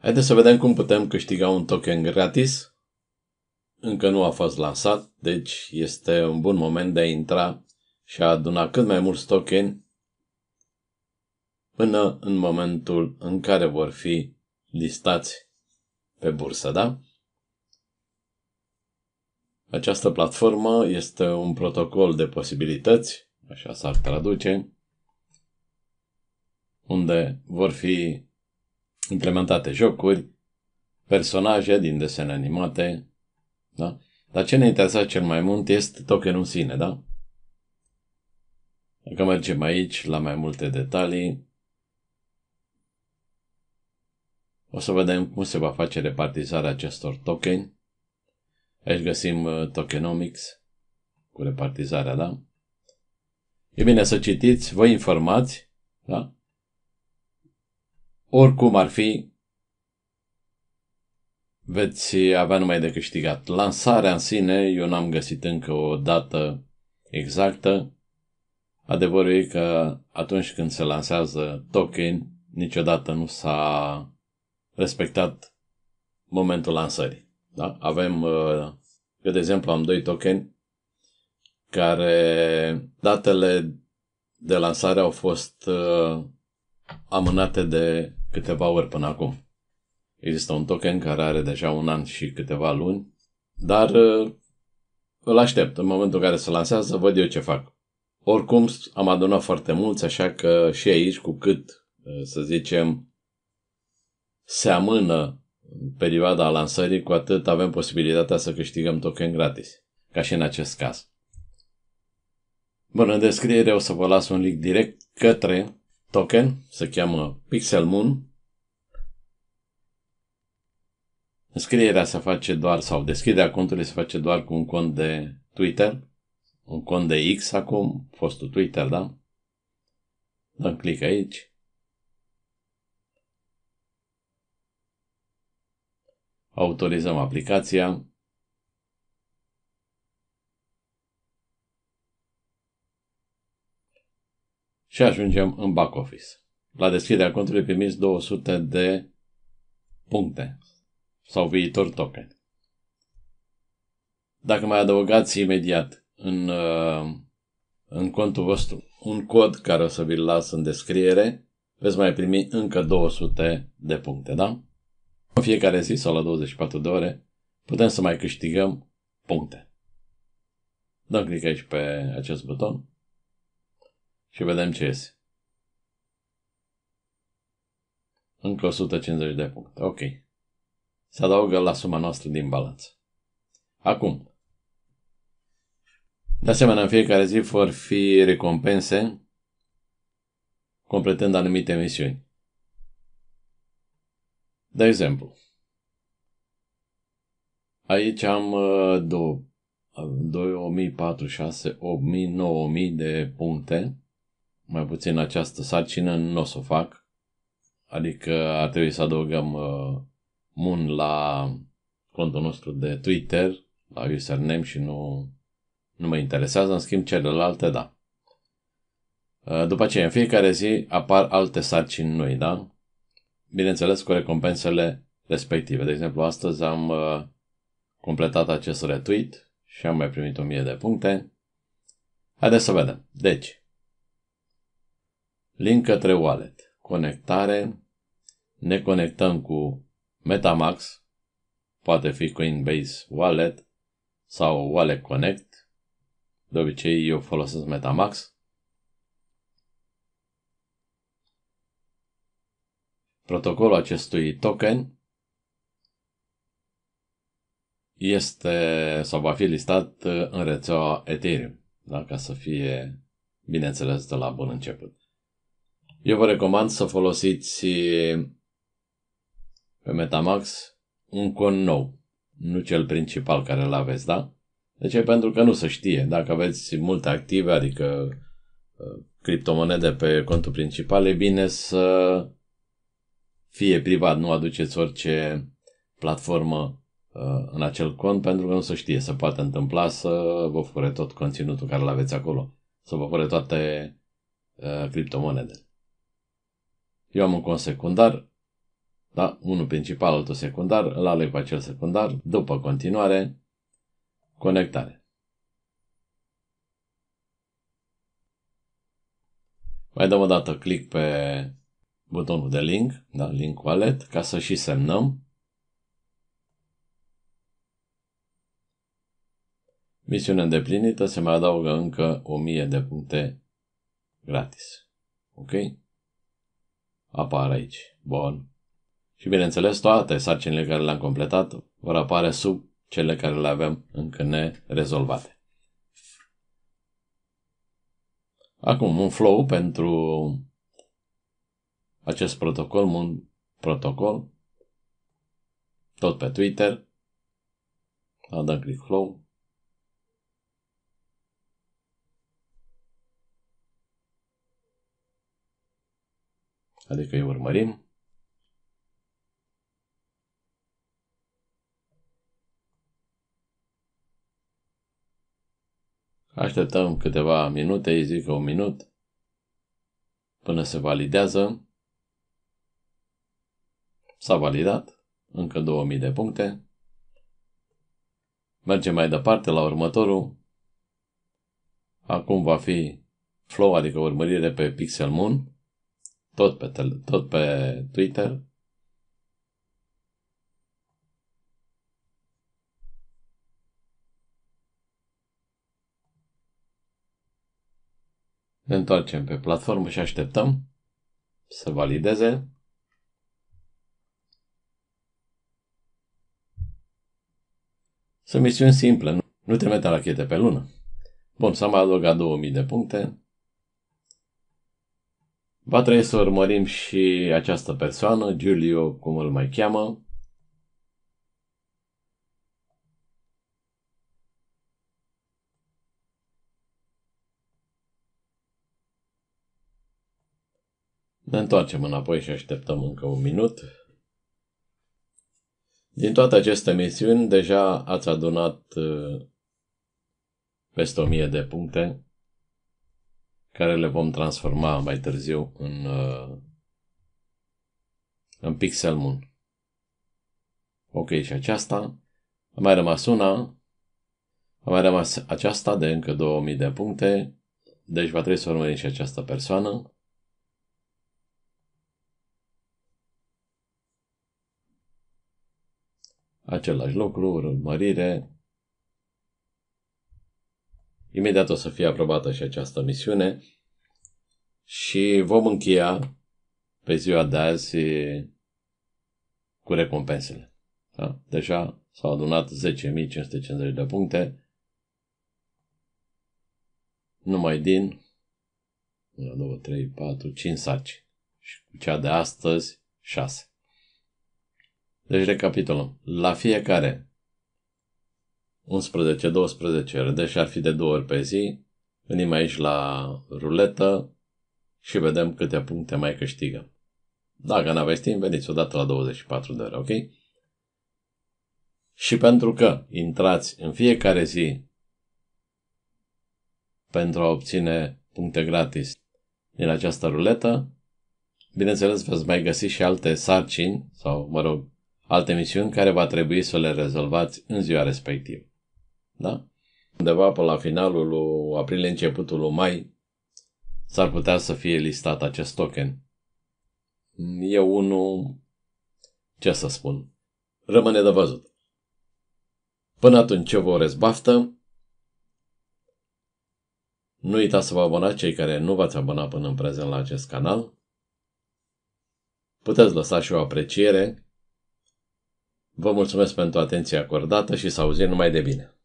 Haideți să vedem cum putem câștiga un token gratis. Încă nu a fost lansat, deci este un bun moment de a intra și a aduna cât mai mulți tokeni până în momentul în care vor fi listați pe bursă, da? Această platformă este un protocol de posibilități, așa s-ar traduce, unde vor fi implementate jocuri, personaje din desene animate, da? Dar ce ne interesează cel mai mult este tokenul în sine, da? Dacă mergem aici la mai multe detalii, o să vedem cum se va face repartizarea acestor tokeni. Aici găsim uh, tokenomics cu repartizarea, da? E bine să citiți, vă informați, da? Oricum ar fi, veți avea numai de câștigat. Lansarea în sine, eu n-am găsit încă o dată exactă. Adevărul e că atunci când se lansează token, niciodată nu s-a respectat momentul lansării. Da? Avem, uh, eu de exemplu am doi tokeni care datele de lansare au fost uh, amânate de câteva ori până acum. Există un token care are deja un an și câteva luni, dar uh, îl aștept. În momentul în care se lansează, văd eu ce fac. Oricum, am adunat foarte mulți, așa că și aici, cu cât, uh, să zicem, se amână perioada lansării, cu atât avem posibilitatea să câștigăm token gratis, ca și în acest caz. Bun, în descriere o să vă las un link direct către token, se cheamă Pixel Moon. Înscrierea se face doar, sau deschiderea contului se face doar cu un cont de Twitter, un cont de X acum, fostul Twitter, da? Dăm click aici. Autorizăm aplicația. și ajungem în back office. La deschiderea contului primiți 200 de puncte sau viitor token. Dacă mai adăugați imediat în, uh, în contul vostru un cod care o să vi-l las în descriere, veți mai primi încă 200 de puncte, da? În fiecare zi sau la 24 de ore putem să mai câștigăm puncte. Dăm click aici pe acest buton și vedem ce iese. Încă 150 de puncte. Ok. Se adaugă la suma noastră din balanță. Acum. De asemenea, în fiecare zi vor fi recompense completând anumite misiuni. De exemplu, aici am 2046, 8000, 9000 de puncte mai puțin această sarcină nu o să o fac. Adică ar trebui să adăugăm uh, Moon la contul nostru de Twitter, la username și nu, nu mă interesează. În schimb, celelalte, da. Uh, după aceea, în fiecare zi apar alte sarcini noi, da? Bineînțeles cu recompensele respective. De exemplu, astăzi am uh, completat acest retweet și am mai primit 1000 de puncte. Haideți să vedem. Deci, Link către wallet. Conectare. Ne conectăm cu Metamax, poate fi Coinbase Wallet sau Wallet Connect. De obicei eu folosesc Metamax. Protocolul acestui token este sau va fi listat uh, în rețeaua Ethereum, da? ca să fie bineînțeles de la bun început. Eu vă recomand să folosiți eh, pe Metamax un cont nou, nu cel principal care îl aveți, da? De deci ce? Pentru că nu se știe. Dacă aveți multe active, adică eh, criptomonede pe contul principal, e bine să fie privat, nu aduceți orice platformă eh, în acel cont pentru că nu se știe, se poate întâmpla să vă fure tot conținutul care îl aveți acolo, să vă fure toate criptomonedele. Eu am un cont secundar, da? unul principal, altul secundar, îl aleg pe acel secundar, după continuare, conectare. Mai dăm o dată click pe butonul de link, da? link wallet, ca să și semnăm. Misiune îndeplinită, se mai adaugă încă 1000 de puncte gratis. Ok? apar aici. Bun. Și bineînțeles, toate sarcinile care le-am completat vor apare sub cele care le avem încă nerezolvate. Acum, un flow pentru acest protocol, un protocol, tot pe Twitter, da, click flow, Adică îi urmărim. Așteptăm câteva minute, îi zic un minut, până se validează. S-a validat, încă 2000 de puncte. Mergem mai departe la următorul. Acum va fi flow, adică urmărire pe Pixel Moon. Tot pe, tele- tot pe Twitter. Ne întoarcem pe platformă și așteptăm să valideze. Sunt misiuni simple, nu, nu trimite rachete pe lună. Bun, s-a mai adăugat 2000 de puncte. Va trebui să urmărim și această persoană, Giulio, cum îl mai cheamă. Ne întoarcem înapoi și așteptăm încă un minut. Din toate aceste misiuni, deja ați adunat uh, peste 1000 de puncte care le vom transforma mai târziu în, uh, în pixel moon. Ok, și aceasta. A mai rămas una. A mai rămas aceasta de încă 2000 de puncte. Deci va trebui să urmărim și această persoană. Același lucru, urmărire, Imediat o să fie aprobată și această misiune și vom încheia pe ziua de azi cu recompensele. Da? Deja s-au adunat 10.550 de puncte numai din 1, 2, 3, 4, 5 saci și cu cea de astăzi 6. Deci recapitulăm. La fiecare 11-12 rd ar fi de două ori pe zi, venim aici la ruletă și vedem câte puncte mai câștigăm. Dacă nu aveți timp, veniți odată la 24 de ore, ok? Și pentru că intrați în fiecare zi pentru a obține puncte gratis din această ruletă, bineînțeles veți mai găsi și alte sarcini sau, mă rog, alte misiuni care va trebui să le rezolvați în ziua respectivă da? Undeva pe la finalul lui aprilie, începutul lui mai, s-ar putea să fie listat acest token. E unul, ce să spun, rămâne de văzut. Până atunci ce vă urez baftă, nu uitați să vă abonați cei care nu v-ați abonat până în prezent la acest canal. Puteți lăsa și o apreciere. Vă mulțumesc pentru atenția acordată și să auzim numai de bine.